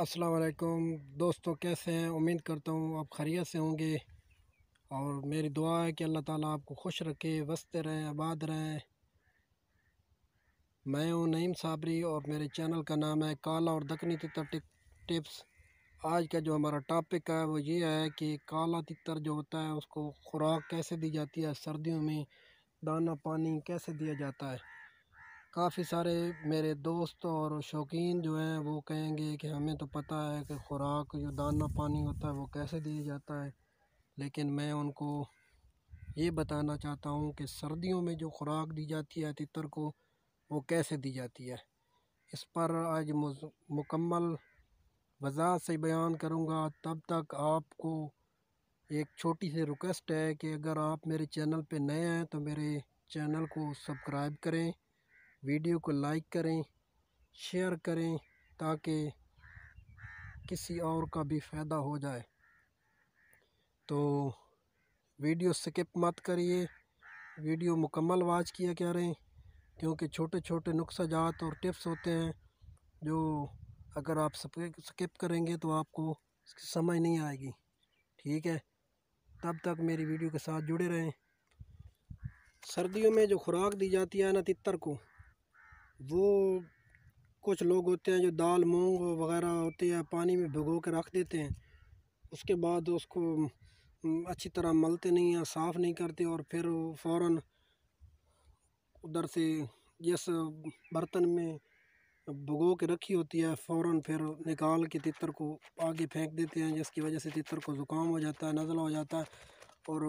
अस्सलाम वालेकुम दोस्तों कैसे हैं उम्मीद करता हूँ आप खरीत से होंगे और मेरी दुआ है कि अल्लाह ताला आपको खुश रखे वस्ते रहें आबाद रहें मैं हूँ नईम साबरी और मेरे चैनल का नाम है काला और दखनी तितर टिप्स आज का जो हमारा टॉपिक है वो ये है कि काला तितर जो होता है उसको खुराक कैसे दी जाती है सर्दियों में दाना पानी कैसे दिया जाता है काफ़ी सारे मेरे दोस्त और शौक़ीन जो हैं वो कहेंगे कि हमें तो पता है कि खुराक जो दाना पानी होता है वो कैसे दिया जाता है लेकिन मैं उनको ये बताना चाहता हूँ कि सर्दियों में जो खुराक दी जाती है तितर को वो कैसे दी जाती है इस पर आज मुकम्मल वजह से बयान करूँगा तब तक आपको एक छोटी सी रिक्वेस्ट है कि अगर आप मेरे चैनल पे नए हैं तो मेरे चैनल को सब्सक्राइब करें वीडियो को लाइक करें शेयर करें ताकि किसी और का भी फ़ायदा हो जाए तो वीडियो स्किप मत करिए वीडियो मुकम्मल वाच किया करें क्योंकि छोटे छोटे जात और टिप्स होते हैं जो अगर आप स्किप करेंगे तो आपको समझ नहीं आएगी ठीक है तब तक मेरी वीडियो के साथ जुड़े रहें सर्दियों में जो खुराक दी जाती है ना तितर को वो कुछ लोग होते हैं जो दाल मूंग वगैरह होते हैं पानी में भिगो के रख देते हैं उसके बाद उसको अच्छी तरह मलते नहीं हैं साफ़ नहीं करते और फिर फ़ौर उधर से जिस बर्तन में भगो के रखी होती है फ़ौर फिर निकाल के तितर को आगे फेंक देते हैं जिसकी वजह से तितर को ज़ुकाम हो जाता है नज़ला हो जाता है और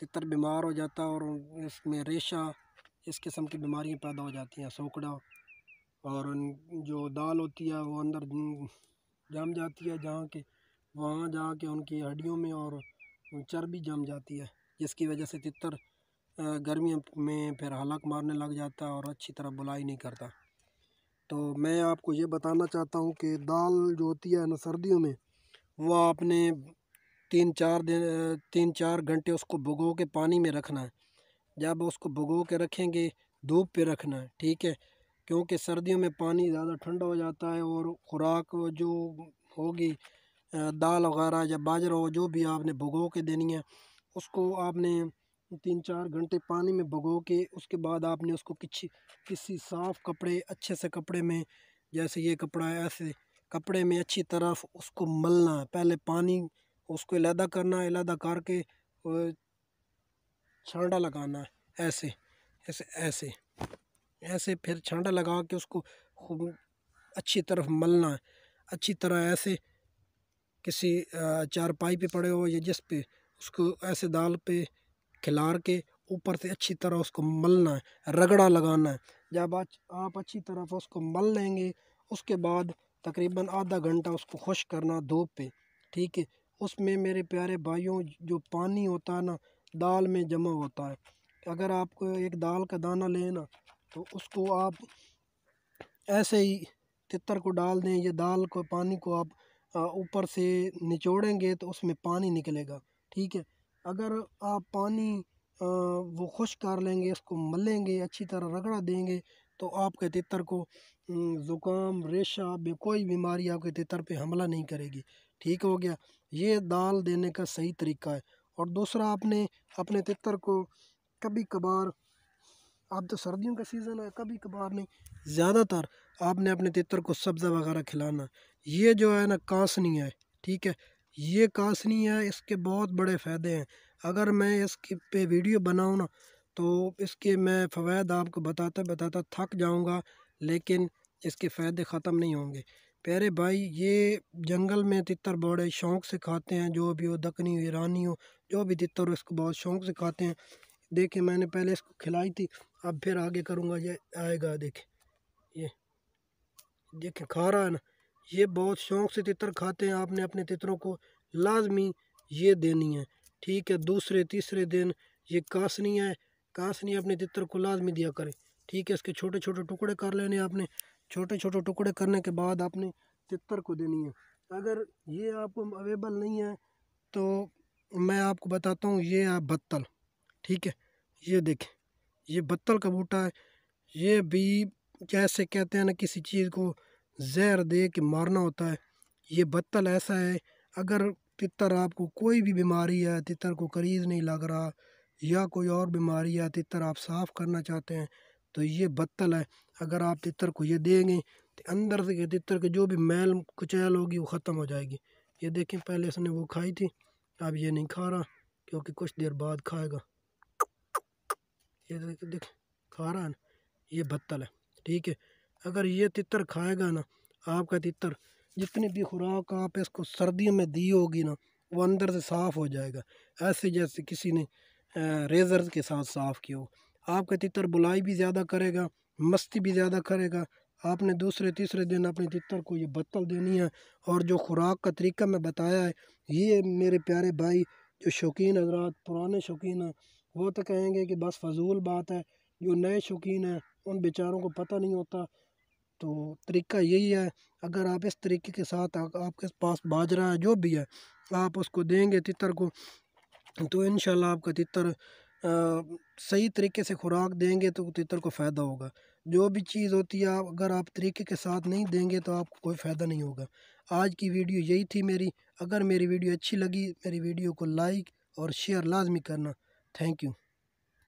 तितर बीमार हो जाता है और इसमें रेशा इस किस्म की बीमारियाँ पैदा हो जाती हैं सोकड़ा और उन जो दाल होती है वो अंदर जम जाती है जहाँ के वहाँ जा के उनकी हड्डियों में और चर्बी जम जाती है जिसकी वजह से तितर गर्मियों में फिर हलक मारने लग जाता है और अच्छी तरह बुलाई नहीं करता तो मैं आपको ये बताना चाहता हूँ कि दाल जो होती है ना सर्दियों में वो आपने तीन चार दिन तीन चार घंटे उसको भुगो के पानी में रखना है जब उसको भगो के रखेंगे धूप पे रखना है ठीक है क्योंकि सर्दियों में पानी ज़्यादा ठंडा हो जाता है और ख़ुराक जो होगी दाल वगैरह या बाजरा हो जो भी आपने भगो के देनी है उसको आपने तीन चार घंटे पानी में भगो के उसके बाद आपने उसको किसी किसी साफ़ कपड़े अच्छे से कपड़े में जैसे ये कपड़ा है ऐसे कपड़े में अच्छी तरफ उसको मलना है पहले पानी उसको अलहदा करना है अलहदा करके छांडा लगाना है ऐसे ऐसे ऐसे ऐसे फिर छांडा लगा के उसको खूब अच्छी तरफ मलना है अच्छी तरह ऐसे किसी चारपाई पे पड़े हो या जिस पे उसको ऐसे दाल पे खिलार के ऊपर से अच्छी तरह उसको मलना है रगड़ा लगाना है जब आज आप अच्छी तरह उसको मल लेंगे उसके बाद तकरीबन आधा घंटा उसको खुश करना धूप पे ठीक है उसमें मेरे प्यारे भाइयों जो पानी होता है ना दाल में जमा होता है अगर आपको एक दाल का दाना लेना तो उसको आप ऐसे ही तितर को डाल दें या दाल को पानी को आप ऊपर से निचोड़ेंगे तो उसमें पानी निकलेगा ठीक है अगर आप पानी वो खुश कर लेंगे इसको मलेंगे अच्छी तरह रगड़ा देंगे तो आपके तितर को ज़ुकाम रेशा भी कोई बीमारी आपके तितर पे हमला नहीं करेगी ठीक हो गया ये दाल देने का सही तरीका है और दूसरा आपने अपने तितर को कभी कभार अब तो सर्दियों का सीज़न है कभी कभार नहीं ज़्यादातर आपने अपने तितर को सब्ज़ा वगैरह खिलाना ये जो है ना कांसनी है ठीक है ये कांसनी है इसके बहुत बड़े फ़ायदे हैं अगर मैं इसके पे वीडियो बनाऊँ ना तो इसके मैं फ़वाद आपको बताता बताता थक जाऊँगा लेकिन इसके फ़ायदे ख़त्म नहीं होंगे प्यारे भाई ये जंगल में तितर बड़े शौक़ से खाते हैं जो भी हो दकनी हो ईरानी हो जो भी तितर हो इसको बहुत शौक़ से खाते हैं देखे मैंने पहले इसको खिलाई थी अब फिर आगे करूँगा ये आएगा देखे ये देखे खा रहा है ना ये बहुत शौक़ से तितर खाते हैं आपने अपने तितरों को लाजमी ये देनी है ठीक है दूसरे तीसरे दिन ये कासनी है कासनी अपने तितर को लाजमी दिया करें ठीक है इसके छोटे छोटे टुकड़े कर लेने आपने छोटे छोटे टुकड़े करने के बाद आपने तितर को देनी है अगर ये आपको अवेलेबल नहीं है तो मैं आपको बताता हूँ ये है बत्तल ठीक है ये देखें ये बत्तल का बूटा है ये भी जैसे कहते हैं ना किसी चीज़ को जहर दे के मारना होता है ये बत्तल ऐसा है अगर तितर आपको कोई भी बीमारी है तितर को करीज़ नहीं लग रहा या कोई और बीमारी है तितर आप साफ़ करना चाहते हैं तो ये बत्तल है अगर आप तितर को ये देंगे तो अंदर से तितर के जो भी मैल कुचैल होगी वो ख़त्म हो जाएगी ये देखें पहले इसने वो खाई थी अब ये नहीं खा रहा क्योंकि कुछ देर बाद खाएगा ये देख देख खा रहा है ना ये बत्तल है ठीक है अगर ये तितर खाएगा ना आपका तितर जितनी भी खुराक आप इसको सर्दियों में दी होगी ना वो अंदर से साफ़ हो जाएगा ऐसे जैसे किसी ने रेज़र के साथ साफ़ किया हो आपका तितर बुलाई भी ज़्यादा करेगा मस्ती भी ज़्यादा करेगा आपने दूसरे तीसरे दिन अपने तितर को ये बत्तल देनी है और जो खुराक का तरीका मैं बताया है ये मेरे प्यारे भाई जो शौकीन हजरात पुराने शौकीन हैं वो तो कहेंगे कि बस फजूल बात है जो नए शौकीन हैं उन बेचारों को पता नहीं होता तो तरीका यही है अगर आप इस तरीके के साथ आ, आपके पास बाजरा है जो भी है आप उसको देंगे तितर को तो इन आपका तितर सही तरीके से खुराक देंगे तो तितर तो को फ़ायदा होगा जो भी चीज़ होती है अगर आप तरीके के साथ नहीं देंगे तो आपको कोई फ़ायदा नहीं होगा आज की वीडियो यही थी मेरी अगर मेरी वीडियो अच्छी लगी मेरी वीडियो को लाइक और शेयर लाजमी करना थैंक यू